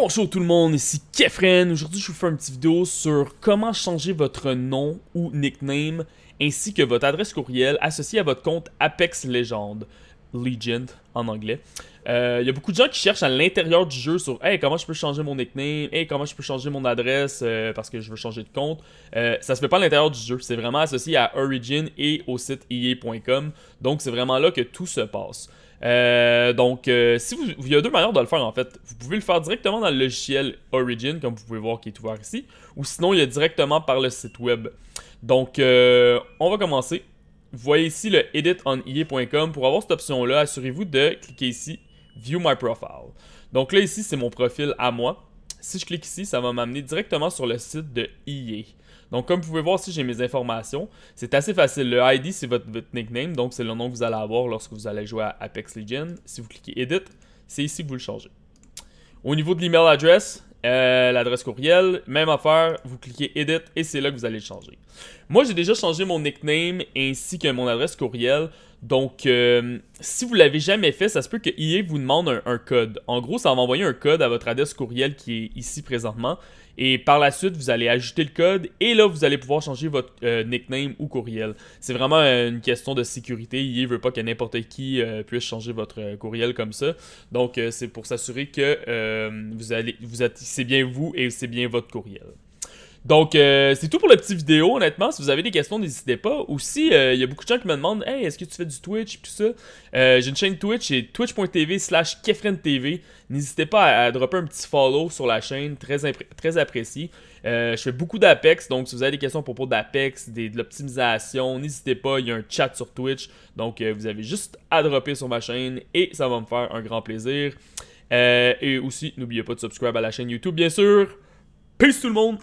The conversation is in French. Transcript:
Bonjour tout le monde, ici Kefren. Aujourd'hui, je vous fais une petite vidéo sur comment changer votre nom ou nickname ainsi que votre adresse courriel associée à votre compte Apex Legends. Legend en anglais. Il euh, y a beaucoup de gens qui cherchent à l'intérieur du jeu sur Hey, comment je peux changer mon nickname Hey, comment je peux changer mon adresse euh, parce que je veux changer de compte. Euh, ça se fait pas à l'intérieur du jeu. C'est vraiment associé à Origin et au site EA.com. Donc, c'est vraiment là que tout se passe. donc, si vous, il y a deux manières de le faire en fait. Vous pouvez le faire directement dans le logiciel Origin, comme vous pouvez voir qui est ouvert ici, ou sinon il y a directement par le site web. Donc, on va commencer voyez ici le edit on Pour avoir cette option-là, assurez-vous de cliquer ici View My Profile. Donc là, ici, c'est mon profil à moi. Si je clique ici, ça va m'amener directement sur le site de IE. Donc, comme vous pouvez voir ici, j'ai mes informations. C'est assez facile. Le ID, c'est votre, votre, nickname. Donc, c'est le nom que vous allez avoir lorsque vous allez jouer à Apex Legends. Si vous cliquez Edit, c'est ici que vous le changez. Au niveau de l'email adresse. Euh, l'adresse courriel, même affaire, vous cliquez Edit et c'est là que vous allez le changer. Moi, j'ai déjà changé mon nickname ainsi que mon adresse courriel. Donc, euh, si vous l'avez jamais fait, ça se peut que EA vous demande un, code. En gros, ça va envoyer un code à votre adresse courriel qui est ici présentement. Et par la suite, vous allez ajouter le code et là, vous allez pouvoir changer votre euh, nickname ou courriel. C'est vraiment une question de sécurité. EA veut pas que n'importe qui euh, puisse changer votre courriel comme ça. Donc, c'est pour s'assurer que vous, allez, êtes, c'est bien vous et c'est bien votre courriel. Donc, euh, c'est tout pour la petite vidéo, honnêtement. Si vous avez des questions, n'hésitez pas. Aussi, euh, il y a beaucoup de gens qui me demandent Hey, est-ce que tu fais du Twitch et tout ça euh, J'ai une chaîne Twitch, c'est twitch.tv slash KefrenTV. N'hésitez pas à, dropper un petit follow sur la chaîne, très, très apprécié. je fais beaucoup d'Apex, donc si vous avez des questions à propos d'Apex, de l'optimisation, n'hésitez pas. Il y a un chat sur Twitch, donc vous avez juste à dropper sur ma chaîne et ça va me faire un grand plaisir. et aussi, n'oubliez pas de subscribe à la chaîne YouTube, bien sûr. Peace tout le monde